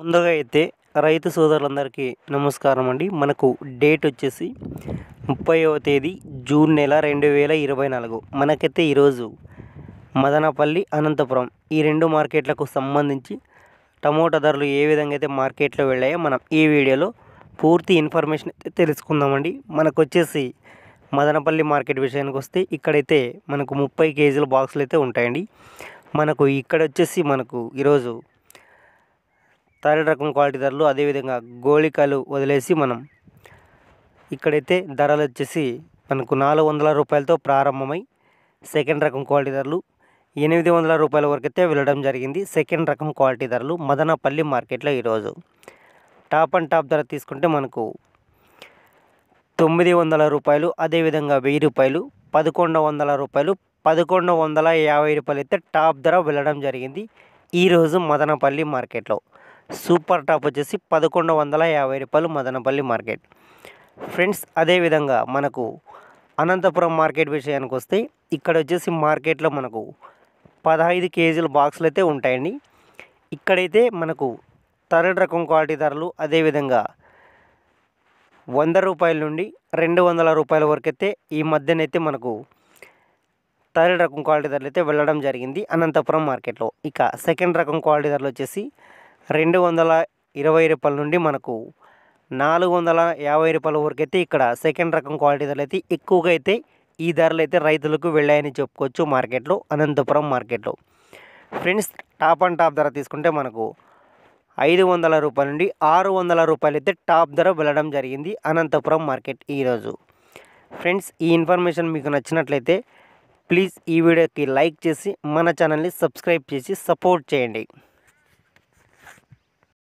ముందుగా అయితే రైతు సోదరులందరికీ నమస్కారం అండి మనకు డేట్ వచ్చేసి ముప్పైవ తేదీ జూన్ నెల రెండు వేల ఇరవై నాలుగు మనకైతే ఈరోజు మదనపల్లి అనంతపురం ఈ రెండు మార్కెట్లకు సంబంధించి టమోటా ధరలు ఏ విధంగా అయితే మార్కెట్లో వెళ్ళాయో మనం ఈ వీడియోలో పూర్తి ఇన్ఫర్మేషన్ అయితే తెలుసుకుందామండి మనకు వచ్చేసి మదనపల్లి మార్కెట్ విషయానికి వస్తే ఇక్కడైతే మనకు ముప్పై కేజీల బాక్సులు అయితే ఉంటాయండి మనకు ఇక్కడ వచ్చేసి మనకు ఈరోజు థాయిలాండ్ రకం క్వాలిటీ ధరలు అదేవిధంగా గోళికలు వదిలేసి మనం ఇక్కడైతే ధరలు వచ్చేసి మనకు నాలుగు వందల రూపాయలతో ప్రారంభమై సెకండ్ రకం క్వాలిటీ ధరలు ఎనిమిది వందల రూపాయల వరకు అయితే వెళ్ళడం జరిగింది సెకండ్ రకం క్వాలిటీ ధరలు మదనపల్లి మార్కెట్లో ఈరోజు టాప్ అండ్ టాప్ ధర తీసుకుంటే మనకు తొమ్మిది వందల రూపాయలు అదేవిధంగా వెయ్యి రూపాయలు పదకొండు వందల రూపాయలు పదకొండు వందల యాభై రూపాయలు అయితే టాప్ ధర వెళ్ళడం జరిగింది ఈరోజు మదనపల్లి మార్కెట్లో సూపర్ టాప్ వచ్చేసి పదకొండు వందల యాభై రూపాయలు మదనపల్లి మార్కెట్ ఫ్రెండ్స్ అదేవిధంగా మనకు అనంతపురం మార్కెట్ విషయానికి వస్తే ఇక్కడ వచ్చేసి మార్కెట్లో మనకు పదహైదు కేజీల బాక్సులు అయితే ఉంటాయండి ఇక్కడైతే మనకు థర్డ్ రకం క్వాలిటీ ధరలు అదేవిధంగా వంద రూపాయల నుండి రెండు వందల రూపాయల వరకు అయితే ఈ మధ్యనైతే మనకు థర్డ్ రకం క్వాలిటీ ధరలు అయితే వెళ్ళడం జరిగింది అనంతపురం మార్కెట్లో ఇక సెకండ్ రకం క్వాలిటీ ధరలు వచ్చేసి రెండు వందల ఇరవై రూపాయల నుండి మనకు నాలుగు వందల యాభై రూపాయల వరకు అయితే ఇక్కడ సెకండ్ రకం క్వాలిటీ ధరలు అయితే ఎక్కువగా అయితే ఈ ధరలు అయితే రైతులకు వెళ్ళాయని చెప్పుకోవచ్చు మార్కెట్లో అనంతపురం మార్కెట్లో ఫ్రెండ్స్ టాప్ అండ్ టాప్ ధర తీసుకుంటే మనకు ఐదు వందల రూపాయల నుండి ఆరు వందల రూపాయలు అయితే టాప్ ధర వెళ్ళడం జరిగింది అనంతపురం మార్కెట్ ఈరోజు ఫ్రెండ్స్ ఈ ఇన్ఫర్మేషన్ మీకు నచ్చినట్లయితే ప్లీజ్ ఈ వీడియోకి లైక్ చేసి మన ఛానల్ని సబ్స్క్రైబ్ చేసి సపోర్ట్ చేయండి